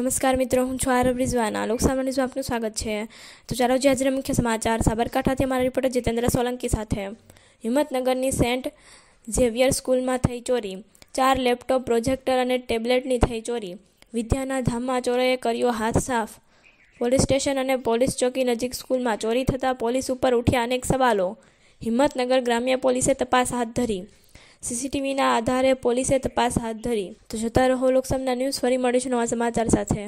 નમસ્કાર મિત્રો હું છું આરવ રિઝવાના લોકસભા ન્યૂઝમાં આપનું સ્વાગત છે તો ચાલો જે આજના મુખ્ય સમાચાર સાબરકાંઠાથી અમારા રિપોર્ટર જીતેન્દ્ર સોલંકી સાથે હિંમતનગરની સેન્ટ ઝેવિયર સ્કૂલમાં થઈ ચોરી ચાર લેપટોપ પ્રોજેક્ટર અને ટેબ્લેટની થઈ ચોરી વિદ્યાના ધામમાં ચોરોએ કર્યો હાથ સાફ પોલીસ સ્ટેશન અને પોલીસ ચોકી નજીક સ્કૂલમાં ચોરી થતાં પોલીસ ઉપર ઉઠ્યા અનેક સવાલો હિંમતનગર ગ્રામ્ય પોલીસે તપાસ હાથ ધરી સીસીટીવીના આધારે પોલીસે તપાસ હાથ ધરી તો જોતા રહો લોકસમના ન્યૂઝ ફરી મળીશું નવા સમાચાર સાથે